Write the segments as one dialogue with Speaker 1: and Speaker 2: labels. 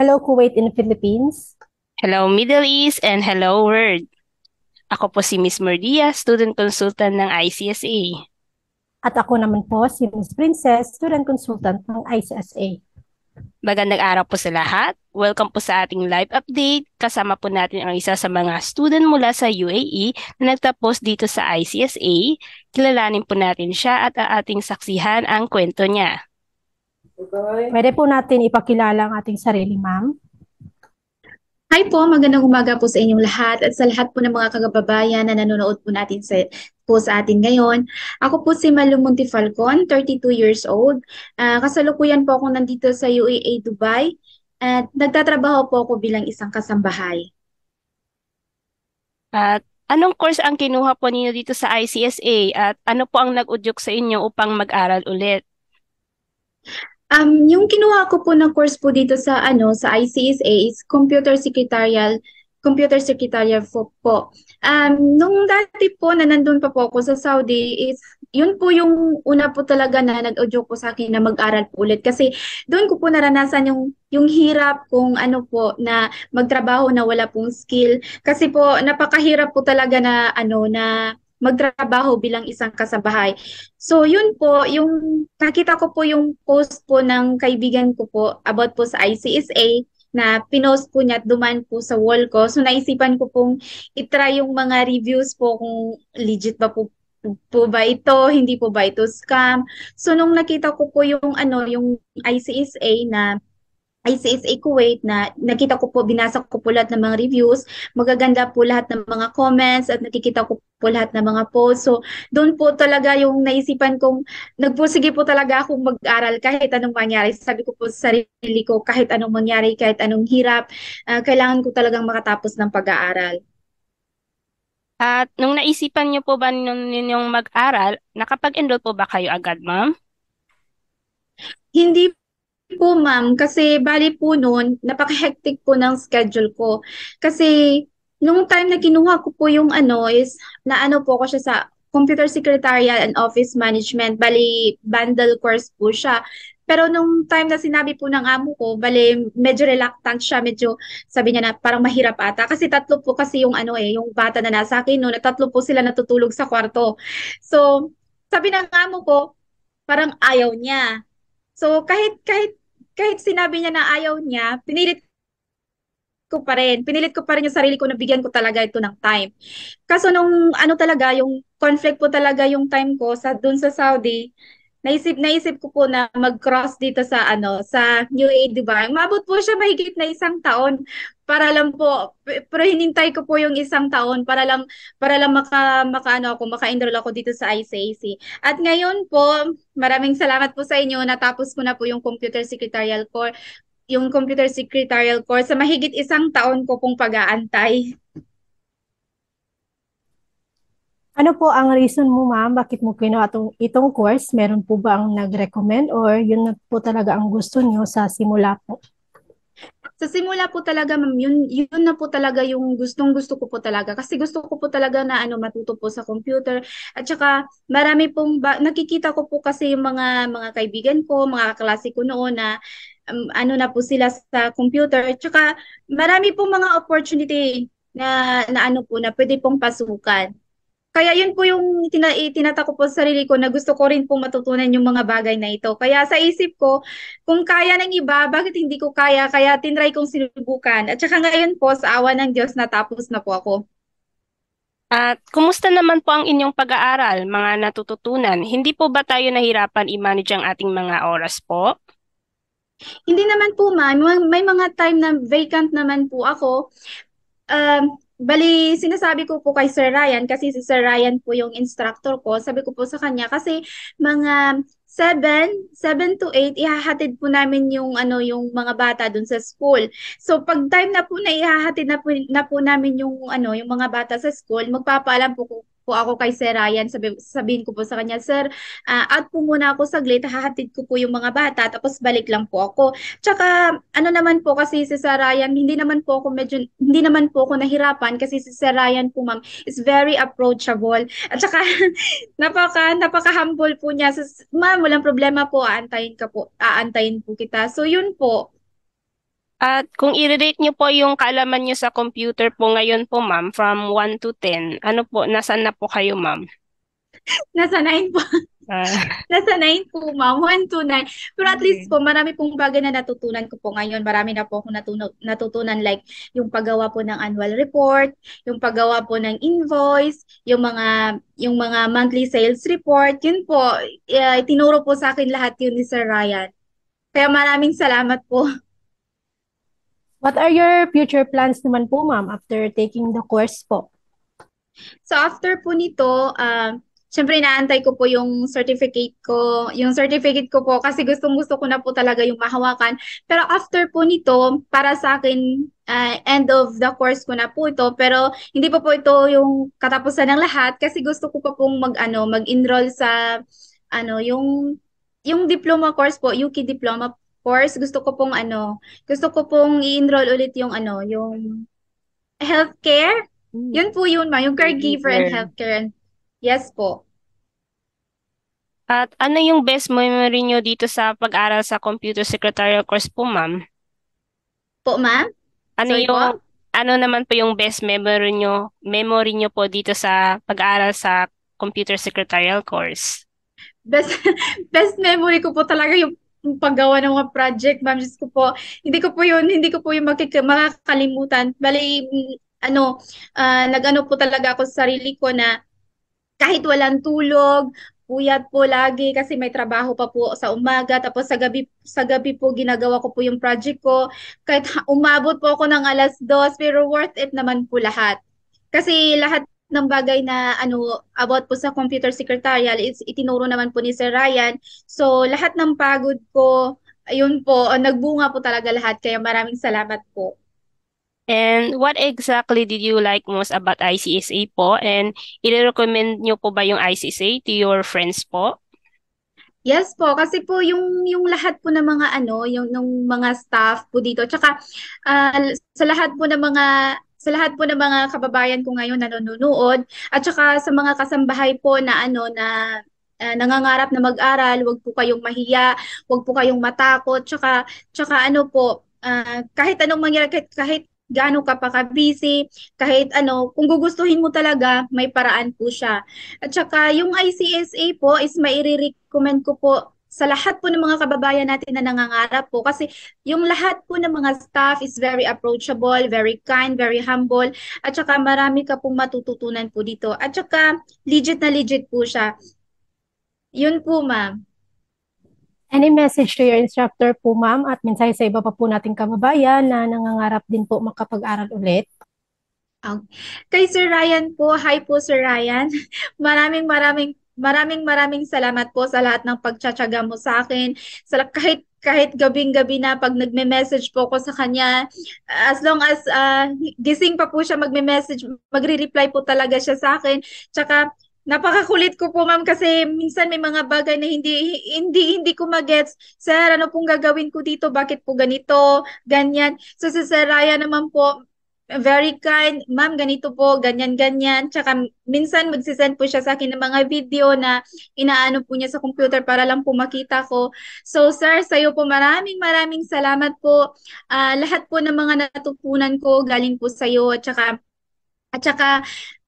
Speaker 1: Hello Kuwait in the Philippines. Hello Middle East and hello world. Ako po si Miss Merdia, student consultant ng ICSA.
Speaker 2: At ako naman po si Miss Princess, student consultant ng ICSA.
Speaker 1: Magandang araw po sa lahat. Welcome po sa ating live update. Kasama po natin ang isa sa mga student mula sa UAE na nagtapos dito sa ICSA. Kilalanin po natin siya at ating saksihan ang kwento niya.
Speaker 2: Pwede po natin ipakilala ang ating sarili, ma'am.
Speaker 3: Hi po, magandang umaga po sa inyong lahat at sa lahat po ng mga kagababayan na nanonood po natin sa po sa atin ngayon. Ako po si Malu Montifalcon, 32 years old. Uh, kasalukuyan po ako nandito sa UAA Dubai at nagtatrabaho po ako bilang isang kasambahay.
Speaker 1: At anong course ang kinuha po ninyo dito sa ICSA at ano po ang nag-udyok sa inyo upang mag-aral ulit?
Speaker 3: Um, yung kinuha ko po na course po dito sa ano sa ICSA is Computer Secretarial Computer Secretarial po, po. Um, nung dati po na nandun pa po ako sa Saudi is yun po yung una po talaga na nag-audio po sa akin na mag-aral po ulit kasi doon ko po naranasan yung yung hirap kung ano po na magtrabaho na wala pong skill kasi po napakahirap po talaga na ano na magtrabaho bilang isang kasabahay. So yun po, yung nakita ko po yung post po ng kaibigan ko po about po sa ICSA na pinost po niya at duman po sa wall ko. So naisipan ko pong itry yung mga reviews po kung legit ba po po ba ito, hindi po ba ito scam. So nung nakita ko po yung ano, yung ICSA na ICSA Kuwait na nakita ko po, binasa ko po lahat ng mga reviews, magaganda po lahat ng mga comments at nakikita ko po lahat ng mga posts. So, doon po talaga yung naisipan kong, nagpusige po talaga akong mag-aral kahit anong mangyari. Sabi ko po sa sarili ko, kahit anong mangyari, kahit anong hirap, uh, kailangan ko talagang makatapos ng pag-aaral.
Speaker 1: At nung naisipan niyo po ba ninyong mag-aral, nakapag-enroll po ba kayo agad, ma'am?
Speaker 3: Hindi po ma'am kasi bali po noon napaka-hectic po ng schedule ko. Kasi nung time na kinuha ko po yung ano is na ano po ko siya sa computer secretarial and office management. Bali bundle course po siya. Pero nung time na sinabi po ng amo ko, bali medyo reluctant siya, medyo sabi niya na parang mahirap ata. Kasi tatlo po kasi yung ano eh, yung bata na nasa akin noon, tatlo po sila natutulog sa kwarto. So, sabi ng amo ko, parang ayaw niya. So, kahit, kahit kahit sinabi niya na ayaw niya, pinilit ko pa rin. Pinilit ko pa rin yung sarili ko na bigyan ko talaga ito ng time. Kaso nung ano talaga, yung conflict po talaga yung time ko sa dun sa Saudi, naisip naisip ko po na mag-cross dito sa ano sa UAE Dubai. Mabot po siya mahigit na isang taon para lang po pero hinintay ko po yung isang taon para lang para lang maka makaano ako maka-enroll ako dito sa ICAC. At ngayon po, maraming salamat po sa inyo natapos ko na po yung computer secretarial Course, yung computer secretarial course sa mahigit isang taon ko pong pag-aantay.
Speaker 2: Ano po ang reason mo, ma'am, bakit mo kinuha itong, itong course? Meron po ba ang nag-recommend or yun na po talaga ang gusto niyo sa simula po?
Speaker 3: Sa simula po talaga, ma'am, yun, yun na po talaga yung gustong gusto ko po talaga. Kasi gusto ko po talaga na ano, matuto po sa computer. At saka marami pong, ba- nakikita ko po kasi yung mga, mga kaibigan ko, mga kaklase ko noon na um, ano na po sila sa computer. At saka marami pong mga opportunity na, na ano po, na pwede pong pasukan. Kaya yun po yung tina, tinatako po sa sarili ko na gusto ko rin po matutunan yung mga bagay na ito. Kaya sa isip ko, kung kaya ng iba, bakit hindi ko kaya? Kaya tinry kong sinubukan. At saka ngayon po, sa awa ng Diyos, natapos na po ako.
Speaker 1: At kumusta naman po ang inyong pag-aaral, mga natututunan? Hindi po ba tayo nahirapan i-manage ang ating mga oras po?
Speaker 3: Hindi naman po ma'am, may mga time na vacant naman po ako. Um, Bali, sinasabi ko po kay Sir Ryan, kasi si Sir Ryan po yung instructor ko, sabi ko po sa kanya, kasi mga 7, 7 to 8, ihahatid po namin yung ano yung mga bata doon sa school. So pag time na po na ihahatid na po, na po namin yung ano yung mga bata sa school, magpapaalam po ko po ako kay Sir Ryan, sabi, sabihin ko po sa kanya, Sir, uh, ah, out po muna ako saglit, hahatid ko po yung mga bata, tapos balik lang po ako. Tsaka, ano naman po kasi si Sir Ryan, hindi naman po ako medyo, hindi naman po ako nahirapan kasi si Sir Ryan po ma'am is very approachable. At tsaka, napaka, napaka-humble po niya. So, ma'am, walang problema po, aantayin ka po, aantayin po kita. So, yun po.
Speaker 1: At kung i-rate nyo po yung kaalaman nyo sa computer po ngayon po, ma'am, from 1 to 10, ano po, nasaan na po kayo, ma'am? Nasa 9 po. Uh,
Speaker 3: Nasa 9 po, ma'am. 1 to 9. Pero at least po, marami pong bagay na natutunan ko po ngayon. Marami na po akong natuno- natutunan like yung paggawa po ng annual report, yung paggawa po ng invoice, yung mga yung mga monthly sales report. Yun po, uh, eh, itinuro po sa akin lahat yun ni Sir Ryan. Kaya maraming salamat po.
Speaker 2: What are your future plans naman po, ma'am, after taking the course po?
Speaker 3: So after po nito, uh, syempre inaantay ko po yung certificate ko, yung certificate ko po kasi gustong gusto ko na po talaga yung mahawakan. Pero after po nito, para sa akin, uh, end of the course ko na po ito. Pero hindi pa po, po ito yung katapusan ng lahat kasi gusto ko pa pong mag, ano, mag-enroll sa ano, yung yung diploma course po, UK diploma course, gusto ko pong ano, gusto ko pong i-enroll ulit yung ano, yung healthcare. Mm. Yun po yun ma, yung caregiver and healthcare. Yes po.
Speaker 1: At ano yung best memory nyo dito sa pag-aral sa computer secretarial course po, ma'am? Po, ma'am? Ano Sorry yung po? ano naman po yung best memory nyo, memory nyo po dito sa pag-aral sa computer secretarial course?
Speaker 3: Best best memory ko po talaga yung paggawa ng mga project, ma'am, just ko po. Hindi ko po yun, hindi ko po yung makik- makakalimutan. Bali, ano, uh, nag-ano po talaga ako sa sarili ko na kahit walang tulog, puyat po lagi kasi may trabaho pa po sa umaga tapos sa gabi sa gabi po ginagawa ko po yung project ko kahit umabot po ako ng alas dos pero worth it naman po lahat kasi lahat ng bagay na ano about po sa computer secretarial is itinuro naman po ni Sir Ryan. So lahat ng pagod ko, ayun po, nagbunga po talaga lahat kaya maraming salamat po.
Speaker 1: And what exactly did you like most about ICSA po? And i-recommend nyo po ba yung ICSA to your friends po? Yes po, kasi
Speaker 3: po yung yung lahat po ng mga ano, yung ng mga staff po dito. Tsaka uh, sa lahat po ng mga sa lahat po ng mga kababayan ko ngayon na nanonood at saka sa mga kasambahay po na ano na uh, nangangarap na mag-aral, wag po kayong mahiya, wag po kayong matakot, tsaka, tsaka ano po, uh, kahit anong mangyari, kahit, kahit gaano ka pa ka-busy, kahit ano, kung gugustuhin mo talaga, may paraan po siya. At saka yung ICSA po is mairi-recommend ko po sa lahat po ng mga kababayan natin na nangangarap po kasi yung lahat po ng mga staff is very approachable, very kind, very humble at saka marami ka pong matututunan po dito at saka legit na legit po siya. Yun po ma'am.
Speaker 2: Any message to your instructor po ma'am at minsan sa iba pa po nating kababayan na nangangarap din po makapag-aral ulit? Okay. Kay Sir Ryan po, hi po Sir
Speaker 3: Ryan. Maraming maraming Maraming maraming salamat po sa lahat ng pagtsatsaga mo sa akin. Sa kahit kahit gabing-gabi na pag nagme-message po ko sa kanya, as long as uh, gising pa po siya magme-message, magre-reply po talaga siya sa akin. Tsaka napakakulit ko po ma'am kasi minsan may mga bagay na hindi hindi hindi ko magets. Sir, ano pong gagawin ko dito? Bakit po ganito? Ganyan. So si Sir Raya naman po, very kind, ma'am, ganito po, ganyan-ganyan. Tsaka minsan magsisend po siya sa akin ng mga video na inaano po niya sa computer para lang po makita ko. So sir, sa'yo po maraming maraming salamat po. Uh, lahat po ng mga natutunan ko galing po sa'yo. At saka at saka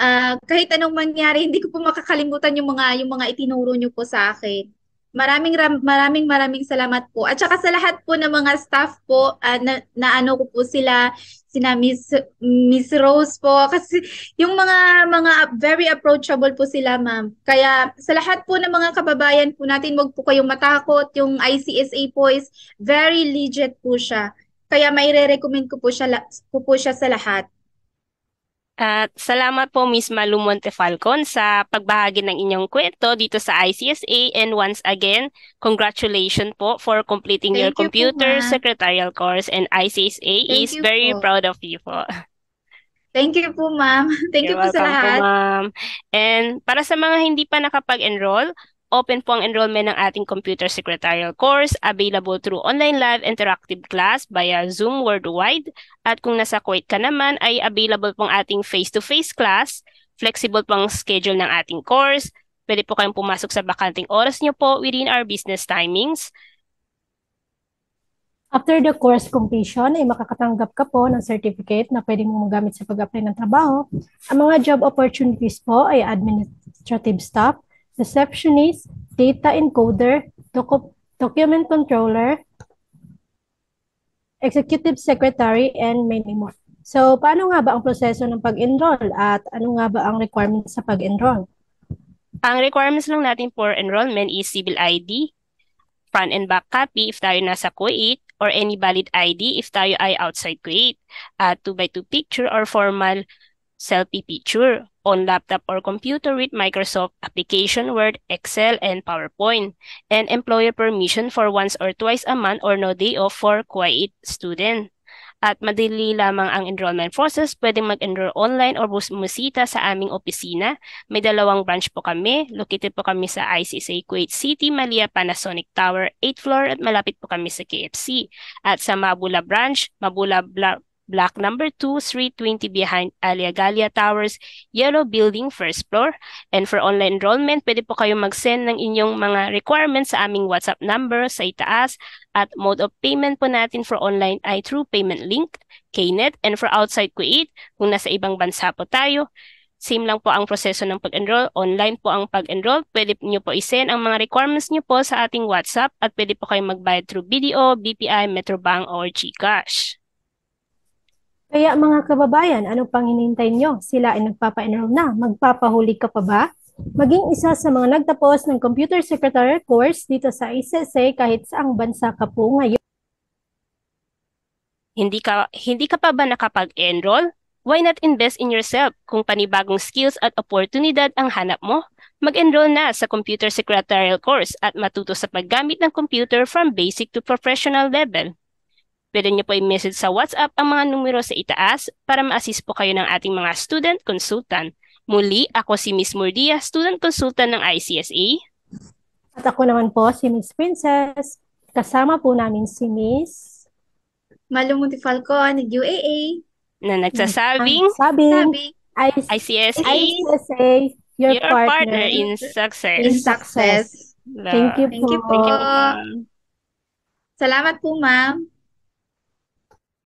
Speaker 3: uh, kahit anong mangyari, hindi ko po makakalimutan yung mga yung mga itinuro niyo po sa akin. Maraming ram, maraming maraming salamat po. At saka sa lahat po ng mga staff po uh, na, na ano ko po sila sina Miss Miss Rose po kasi yung mga mga very approachable po sila ma'am. Kaya sa lahat po ng mga kababayan po natin, wag po kayong matakot. Yung ICSA po is very legit po siya. Kaya may re-recommend ko po siya
Speaker 1: ko po siya sa lahat. At salamat po Miss Malu Montefalcon sa pagbahagi ng inyong kwento dito sa ICSA and once again, congratulations po for completing Thank your you computer po, secretarial course and ICSA Thank is very po. proud of you po. Thank you po ma'am. Thank You're you po sa lahat. Po, ma'am. And para sa mga hindi pa nakapag-enroll, Open po ang enrollment ng ating computer secretarial course, available through online live interactive class via Zoom worldwide. At kung nasa Kuwait ka naman, ay available pong ating face-to-face class, flexible pang schedule ng ating course, pwede po kayong pumasok sa bakanting oras nyo po within our business timings.
Speaker 2: After the course completion ay makakatanggap ka po ng certificate na pwede mong magamit sa pag-apply ng trabaho. Ang mga job opportunities po ay administrative staff, receptionist, data encoder, docu document controller, executive secretary, and many more. So, paano nga ba ang proseso ng pag-enroll at ano nga ba ang requirements sa pag-enroll?
Speaker 1: Ang requirements lang natin for enrollment is civil ID, front and back copy if tayo nasa Kuwait, or any valid ID if tayo ay outside Kuwait, a 2x2 picture or formal selfie picture on laptop or computer with Microsoft application Word, Excel, and PowerPoint, and employer permission for once or twice a month or no day off for quiet student. At madali lamang ang enrollment process, pwedeng mag-enroll online or bumisita sa aming opisina. May dalawang branch po kami. Located po kami sa ICSA Kuwait City, Malia Panasonic Tower, 8th floor at malapit po kami sa KFC. At sa Mabula branch, Mabula Bla Block number 2, Street 20 behind Aliagalia Towers, Yellow Building, first floor. And for online enrollment, pwede po kayong mag-send ng inyong mga requirements sa aming WhatsApp number sa itaas at mode of payment po natin for online ay through payment link, KNET. And for outside Kuwait, kung nasa ibang bansa po tayo, same lang po ang proseso ng pag-enroll. Online po ang pag-enroll. Pwede nyo po isend ang mga requirements nyo po sa ating WhatsApp at pwede po kayong magbayad through BDO, BPI, Metrobank, or GCash.
Speaker 2: Kaya mga kababayan, anong panghinintay nyo? Sila ay nagpapa-enroll na. Magpapahuli ka pa ba? Maging isa sa mga nagtapos ng Computer Secretary course dito sa ICSA kahit saang bansa ka po ngayon.
Speaker 1: Hindi ka, hindi ka pa ba nakapag-enroll? Why not invest in yourself kung panibagong skills at oportunidad ang hanap mo? Mag-enroll na sa Computer Secretarial course at matuto sa paggamit ng computer from basic to professional level. Pwede niyo po i-message sa WhatsApp ang mga numero sa itaas para ma-assist po kayo ng ating mga student consultant. Muli, ako si Miss Murdia, student consultant ng ICSA.
Speaker 2: At ako naman po si Miss Princess. Kasama po namin si Miss Malumuti Falcon, UAA.
Speaker 1: Na nagsasabing, nagsasabing ICSA, ICSA your, your partner, partner in success. In success. Thank you Thank you po. Thank you po.
Speaker 3: Salamat po, ma'am.